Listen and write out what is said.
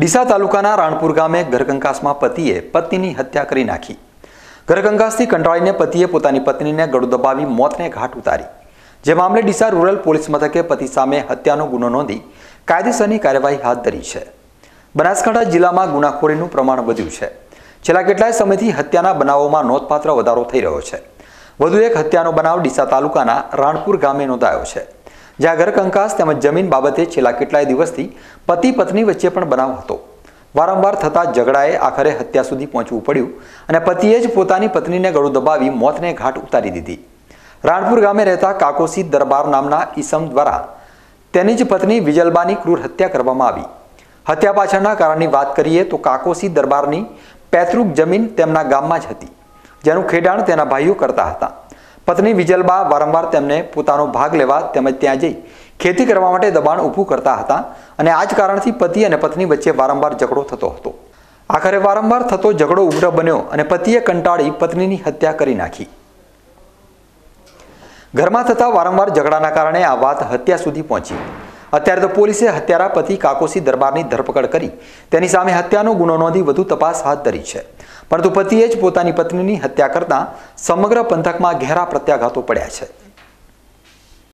ડીસા તાલુકાના રાણપુર ગામે ઘરકંકાસમાં પતિએ પત્નીની હત્યા કરી નાખી ઘરકંકાસથી કંટાળીને પતિએ પોતાની પત્નીને ગળું દબાવી મોતને ઘાટ ઉતારી જે મામલે ડીસા રૂરલ પોલીસ મથકે પતિ સામે હત્યાનો ગુનો નોંધી કાયદેસરની કાર્યવાહી હાથ ધરી છે બનાસકાંઠા જિલ્લામાં ગુનાખોરીનું પ્રમાણ વધ્યું છે છેલ્લા કેટલાય સમયથી હત્યાના બનાવોમાં નોંધપાત્ર વધારો થઈ રહ્યો છે વધુ એક હત્યાનો બનાવ ડીસા તાલુકાના રાણપુર ગામે નોંધાયો છે જ્યાં ઘર કંકાસ તેમજ જમીન બાબતે છેલ્લા કેટલાય દિવસથી પતિ પત્ની વચ્ચે પણ બનાવ હતો વારંવાર થતા ઝઘડાએ આખરે હત્યા સુધી પહોંચવું પડ્યું અને પતિએ જ પોતાની પત્નીને ગળું દબાવી મોતને ઘાટ ઉતારી દીધી રાણપુર ગામે રહેતા કાકોસી દરબાર નામના ઈસમ દ્વારા તેની જ પત્ની વિજલબાની ક્રૂર હત્યા કરવામાં આવી હત્યા પાછળના કારણની વાત કરીએ તો કાકોસી દરબારની પૈતૃક જમીન તેમના ગામમાં જ હતી જેનું ખેડાણ તેના ભાઈઓ કરતા હતા પત્ની વિજલબા વારંવાર તેમને પોતાનો ભાગ લેવા તેમજ ત્યાં જઈ ખેતી કરવા માટે દબાણ ઊભું કરતા હતા અને આ જ કારણથી પતિ અને પત્ની વચ્ચે વારંવાર ઝઘડો થતો હતો આખરે વારંવાર થતો ઝઘડો ઉગ્ર બન્યો અને પતિએ કંટાળી પત્નીની હત્યા કરી નાખી ઘરમાં થતા વારંવાર ઝઘડાના કારણે આ વાત હત્યા સુધી પહોંચી અત્યારે તો પોલીસે હત્યારા પતિ કાકોસી દરબારની ધરપકડ કરી તેની સામે હત્યાનો ગુનો નોંધી વધુ તપાસ હાથ ધરી છે પરંતુ પતિએ જ પોતાની પત્નીની હત્યા કરતાં સમગ્ર પંથકમાં ઘેરા પ્રત્યાઘાતો પડ્યા છે